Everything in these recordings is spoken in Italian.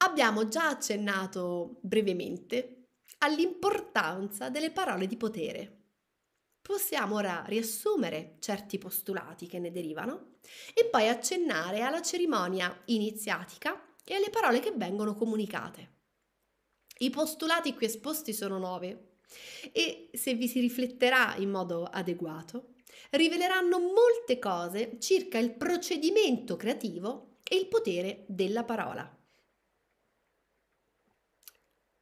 Abbiamo già accennato brevemente all'importanza delle parole di potere. Possiamo ora riassumere certi postulati che ne derivano e poi accennare alla cerimonia iniziatica e alle parole che vengono comunicate. I postulati qui esposti sono nove e se vi si rifletterà in modo adeguato, riveleranno molte cose circa il procedimento creativo e il potere della parola.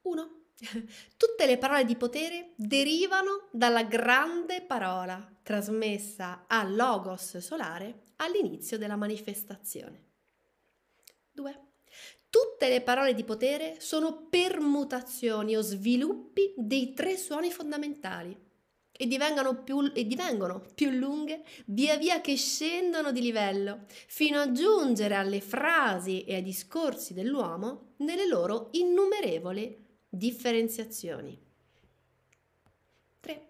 1. Tutte le parole di potere derivano dalla grande parola trasmessa a Logos solare all'inizio della manifestazione. 2. Tutte le parole di potere sono permutazioni o sviluppi dei tre suoni fondamentali e divengono, più, e divengono più lunghe via via che scendono di livello, fino a giungere alle frasi e ai discorsi dell'uomo nelle loro innumerevoli differenziazioni. 3.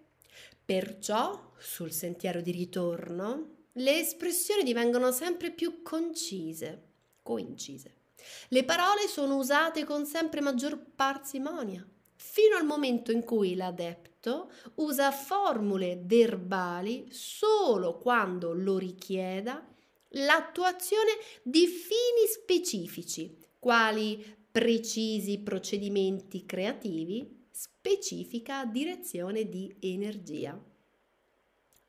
Perciò, sul sentiero di ritorno, le espressioni divengono sempre più concise, coincise. Le parole sono usate con sempre maggior parsimonia, fino al momento in cui l'adepto usa formule verbali solo quando lo richieda l'attuazione di fini specifici, quali precisi procedimenti creativi, specifica direzione di energia.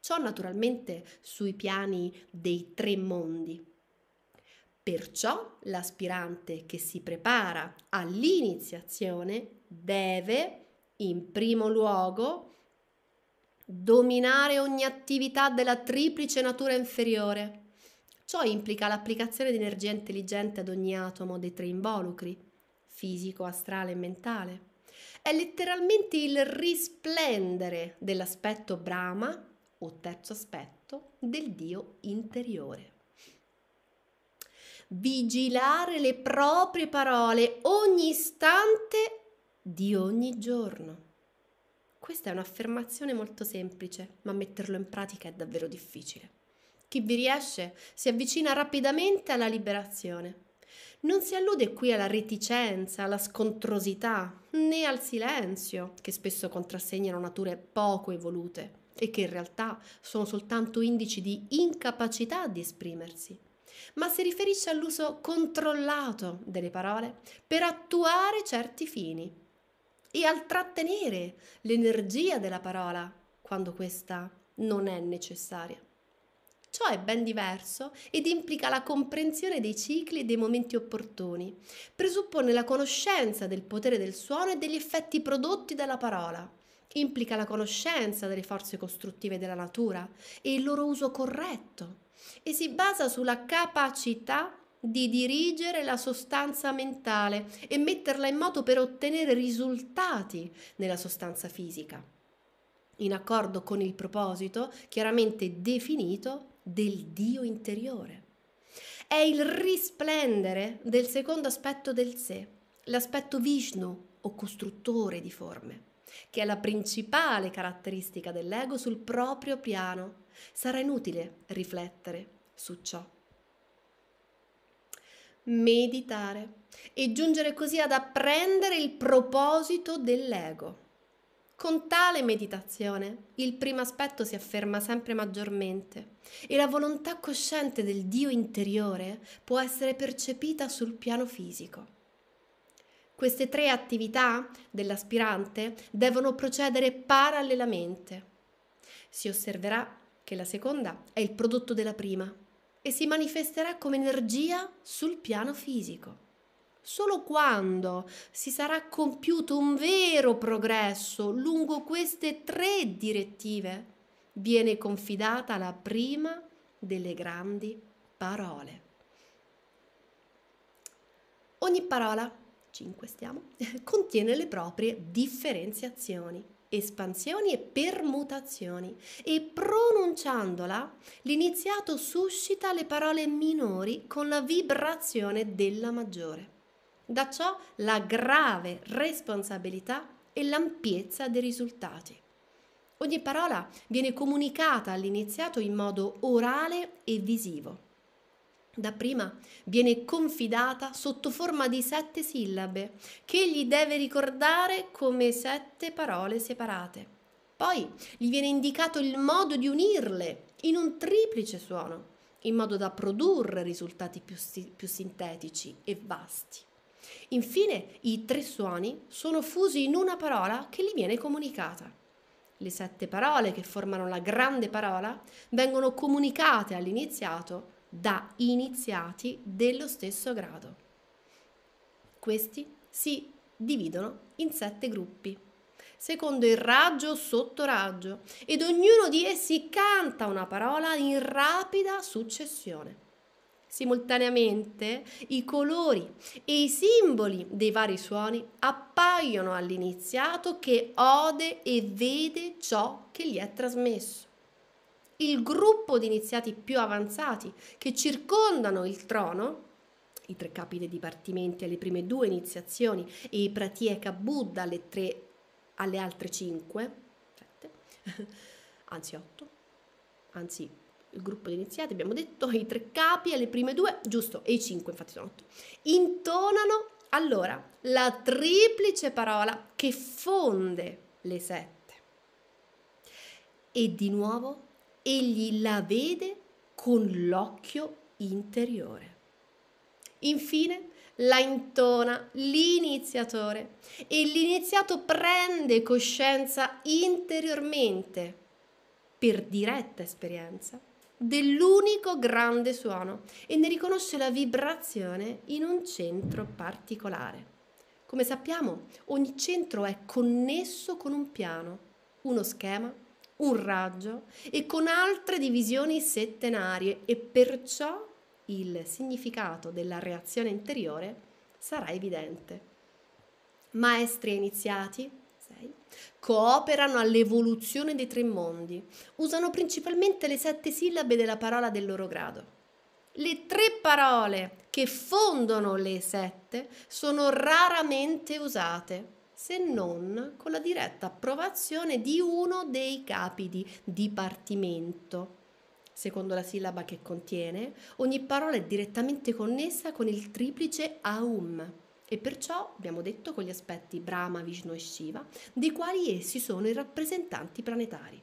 Ciò naturalmente sui piani dei tre mondi. Perciò l'aspirante che si prepara all'iniziazione deve, in primo luogo, dominare ogni attività della triplice natura inferiore. Ciò implica l'applicazione di energia intelligente ad ogni atomo dei tre involucri, fisico, astrale e mentale. È letteralmente il risplendere dell'aspetto Brahma, o terzo aspetto, del Dio interiore. Vigilare le proprie parole ogni istante di ogni giorno. Questa è un'affermazione molto semplice, ma metterlo in pratica è davvero difficile. Chi vi riesce si avvicina rapidamente alla liberazione. Non si allude qui alla reticenza, alla scontrosità, né al silenzio, che spesso contrassegnano nature poco evolute e che in realtà sono soltanto indici di incapacità di esprimersi, ma si riferisce all'uso controllato delle parole per attuare certi fini e al trattenere l'energia della parola quando questa non è necessaria. Ciò è ben diverso ed implica la comprensione dei cicli e dei momenti opportuni. Presuppone la conoscenza del potere del suono e degli effetti prodotti dalla parola. Implica la conoscenza delle forze costruttive della natura e il loro uso corretto. E si basa sulla capacità di dirigere la sostanza mentale e metterla in moto per ottenere risultati nella sostanza fisica, in accordo con il proposito chiaramente definito del Dio interiore. È il risplendere del secondo aspetto del sé, l'aspetto Vishnu o costruttore di forme, che è la principale caratteristica dell'ego sul proprio piano. Sarà inutile riflettere su ciò. Meditare e giungere così ad apprendere il proposito dell'ego con tale meditazione il primo aspetto si afferma sempre maggiormente e la volontà cosciente del Dio interiore può essere percepita sul piano fisico. Queste tre attività dell'aspirante devono procedere parallelamente. Si osserverà che la seconda è il prodotto della prima e si manifesterà come energia sul piano fisico solo quando si sarà compiuto un vero progresso lungo queste tre direttive viene confidata la prima delle grandi parole. Ogni parola, 5 stiamo, contiene le proprie differenziazioni, espansioni e permutazioni e pronunciandola l'iniziato suscita le parole minori con la vibrazione della maggiore. Da ciò la grave responsabilità e l'ampiezza dei risultati. Ogni parola viene comunicata all'iniziato in modo orale e visivo. Dapprima viene confidata sotto forma di sette sillabe, che egli deve ricordare come sette parole separate. Poi gli viene indicato il modo di unirle in un triplice suono, in modo da produrre risultati più, più sintetici e vasti. Infine, i tre suoni sono fusi in una parola che gli viene comunicata. Le sette parole che formano la grande parola vengono comunicate all'iniziato da iniziati dello stesso grado. Questi si dividono in sette gruppi, secondo il raggio o sottoraggio, ed ognuno di essi canta una parola in rapida successione. Simultaneamente i colori e i simboli dei vari suoni appaiono all'iniziato che ode e vede ciò che gli è trasmesso. Il gruppo di iniziati più avanzati che circondano il trono i tre capi dei dipartimenti alle prime due iniziazioni e i pratieka Buddha alle, tre, alle altre cinque, sette, anzi otto, anzi il gruppo di iniziati, abbiamo detto, i tre capi alle prime due, giusto, e i cinque, infatti sono otto, intonano allora la triplice parola che fonde le sette. E di nuovo egli la vede con l'occhio interiore. Infine la intona l'iniziatore e l'iniziato prende coscienza interiormente per diretta esperienza dell'unico grande suono e ne riconosce la vibrazione in un centro particolare. Come sappiamo, ogni centro è connesso con un piano, uno schema, un raggio e con altre divisioni settenarie e perciò il significato della reazione interiore sarà evidente. Maestri iniziati 6, cooperano all'evoluzione dei tre mondi, usano principalmente le sette sillabe della parola del loro grado. Le tre parole che fondono le sette sono raramente usate, se non con la diretta approvazione di uno dei capi di dipartimento. Secondo la sillaba che contiene, ogni parola è direttamente connessa con il triplice aum e perciò abbiamo detto con gli aspetti Brahma, Vishnu e Shiva, dei quali essi sono i rappresentanti planetari.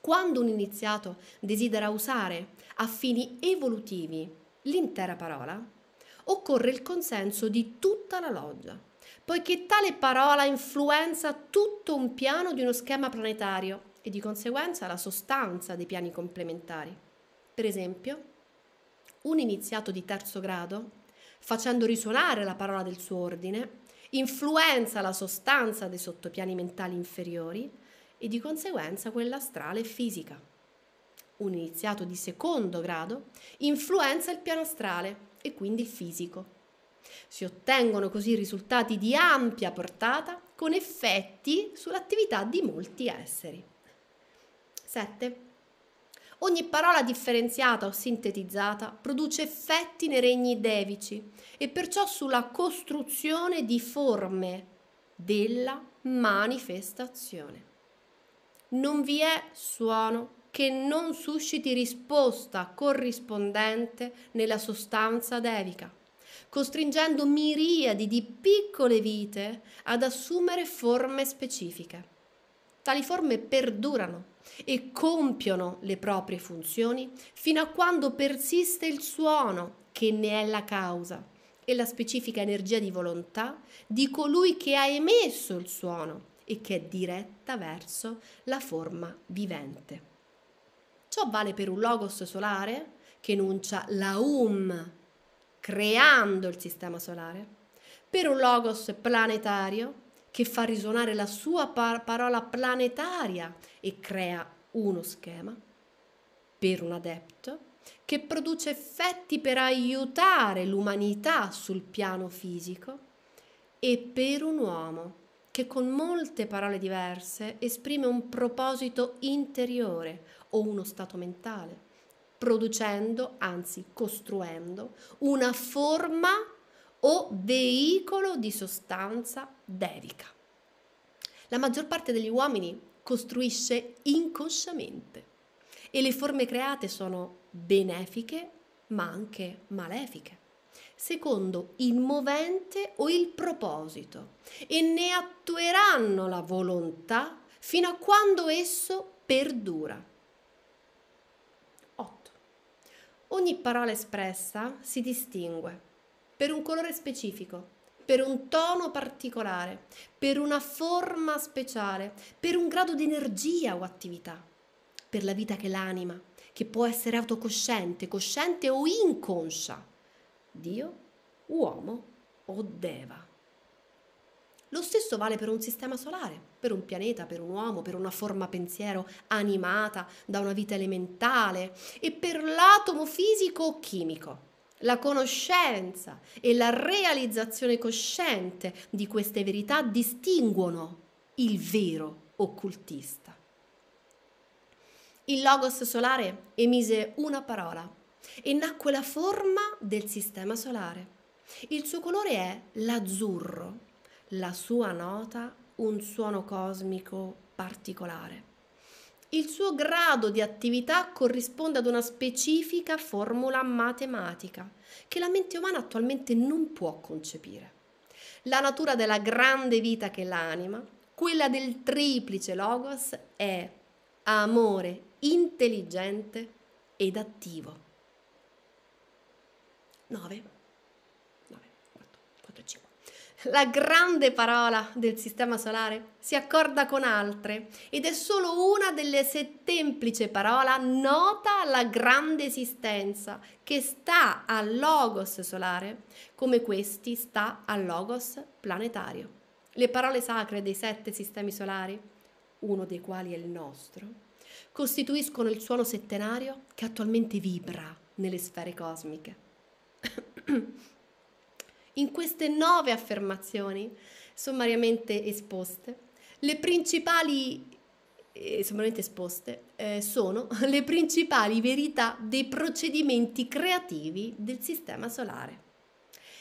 Quando un iniziato desidera usare a fini evolutivi l'intera parola, occorre il consenso di tutta la loggia, poiché tale parola influenza tutto un piano di uno schema planetario e di conseguenza la sostanza dei piani complementari. Per esempio, un iniziato di terzo grado facendo risuonare la parola del suo ordine, influenza la sostanza dei sottopiani mentali inferiori e di conseguenza quella astrale e fisica. Un iniziato di secondo grado influenza il piano astrale e quindi il fisico. Si ottengono così risultati di ampia portata con effetti sull'attività di molti esseri. 7. Ogni parola differenziata o sintetizzata produce effetti nei regni devici e perciò sulla costruzione di forme della manifestazione. Non vi è suono che non susciti risposta corrispondente nella sostanza devica, costringendo miriadi di piccole vite ad assumere forme specifiche. Tali forme perdurano e compiono le proprie funzioni fino a quando persiste il suono che ne è la causa e la specifica energia di volontà di colui che ha emesso il suono e che è diretta verso la forma vivente. Ciò vale per un logos solare che enuncia la um, creando il sistema solare, per un logos planetario che fa risuonare la sua par- parola planetaria e crea uno schema per un adepto che produce effetti per aiutare l'umanità sul piano fisico e per un uomo che con molte parole diverse esprime un proposito interiore o uno stato mentale, producendo, anzi costruendo, una forma o veicolo di sostanza dedica. La maggior parte degli uomini costruisce inconsciamente e le forme create sono benefiche ma anche malefiche, secondo il movente o il proposito e ne attueranno la volontà fino a quando esso perdura. 8. Ogni parola espressa si distingue per un colore specifico, per un tono particolare, per una forma speciale, per un grado di energia o attività, per la vita che l'anima, che può essere autocosciente, cosciente o inconscia. Dio, uomo o Deva. Lo stesso vale per un sistema solare, per un pianeta, per un uomo, per una forma pensiero animata da una vita elementale e per l'atomo fisico o chimico la conoscenza e la realizzazione cosciente di queste verità distinguono il vero occultista. Il Logos solare emise una parola e nacque la forma del sistema solare. Il suo colore è l'azzurro, la sua nota un suono cosmico particolare il suo grado di attività corrisponde ad una specifica formula matematica che la mente umana attualmente non può concepire. La natura della grande vita che l'anima, quella del triplice logos, è amore intelligente ed attivo. 9 la grande parola del sistema solare si accorda con altre ed è solo una delle settemplice parole nota alla grande esistenza che sta al logos solare come questi sta al logos planetario. Le parole sacre dei sette sistemi solari, uno dei quali è il nostro, costituiscono il suono settenario che attualmente vibra nelle sfere cosmiche. in queste nove affermazioni sommariamente esposte, le principali eh, sommariamente esposte eh, sono le principali verità dei procedimenti creativi del sistema solare.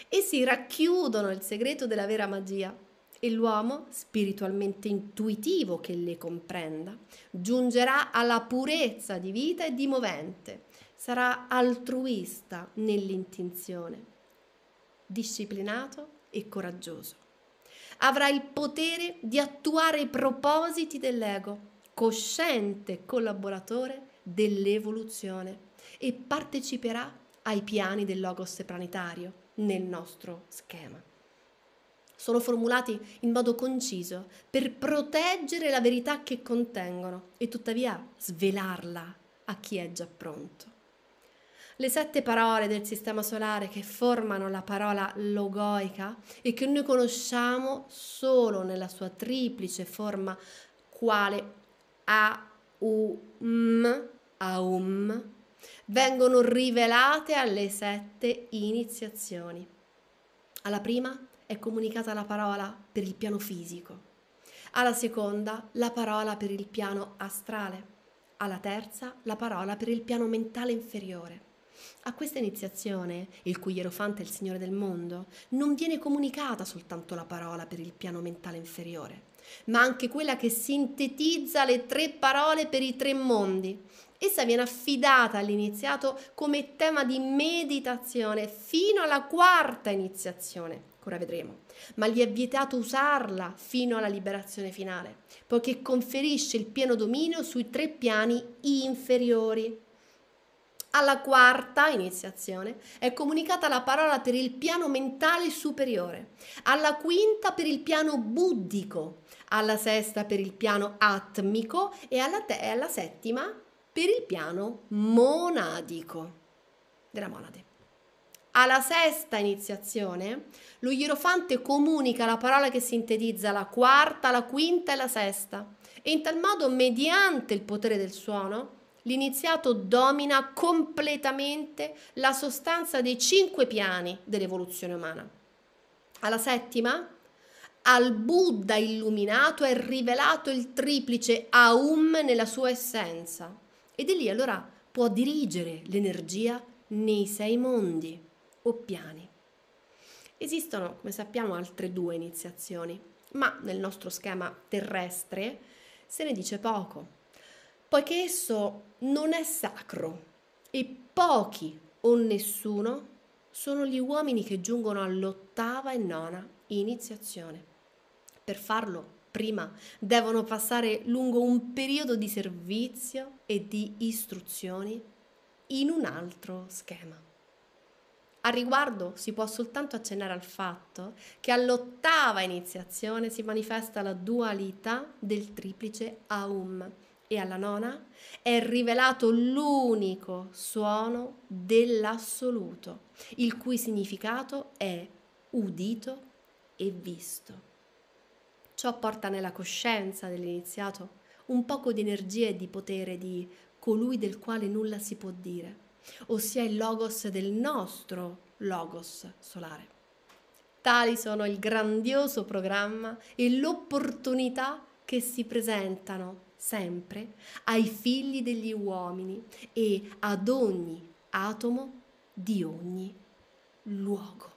Essi racchiudono il segreto della vera magia e l'uomo, spiritualmente intuitivo che le comprenda, giungerà alla purezza di vita e di movente, sarà altruista nell'intenzione disciplinato e coraggioso. Avrà il potere di attuare i propositi dell'ego, cosciente collaboratore dell'evoluzione e parteciperà ai piani del logos planetario nel nostro schema. Sono formulati in modo conciso per proteggere la verità che contengono e tuttavia svelarla a chi è già pronto le sette parole del sistema solare che formano la parola logoica e che noi conosciamo solo nella sua triplice forma quale A-U-M, Aum, vengono rivelate alle sette iniziazioni. Alla prima è comunicata la parola per il piano fisico, alla seconda la parola per il piano astrale, alla terza la parola per il piano mentale inferiore a questa iniziazione, il cui Ierofante è il Signore del mondo, non viene comunicata soltanto la parola per il piano mentale inferiore, ma anche quella che sintetizza le tre parole per i tre mondi. Essa viene affidata all'iniziato come tema di meditazione fino alla quarta iniziazione, ora vedremo, ma gli è vietato usarla fino alla liberazione finale, poiché conferisce il pieno dominio sui tre piani inferiori. Alla quarta iniziazione è comunicata la parola per il piano mentale superiore, alla quinta per il piano buddico, alla sesta per il piano atmico e alla, te- alla settima per il piano monadico della monade. Alla sesta iniziazione, lo Ierofante comunica la parola che sintetizza la quarta, la quinta e la sesta, e in tal modo, mediante il potere del suono, l'iniziato domina completamente la sostanza dei cinque piani dell'evoluzione umana. Alla settima, al Buddha illuminato è rivelato il triplice Aum nella sua essenza ed è lì allora può dirigere l'energia nei sei mondi o piani. Esistono, come sappiamo, altre due iniziazioni, ma nel nostro schema terrestre se ne dice poco poiché esso non è sacro e pochi o nessuno sono gli uomini che giungono all'ottava e nona iniziazione. Per farlo, prima devono passare lungo un periodo di servizio e di istruzioni in un altro schema. A riguardo si può soltanto accennare al fatto che all'ottava iniziazione si manifesta la dualità del triplice Aum, e alla nona è rivelato l'unico suono dell'assoluto, il cui significato è udito e visto. Ciò porta nella coscienza dell'iniziato un poco di energia e di potere di colui del quale nulla si può dire, ossia il logos del nostro logos solare. Tali sono il grandioso programma e l'opportunità che si presentano sempre ai figli degli uomini e ad ogni atomo di ogni luogo.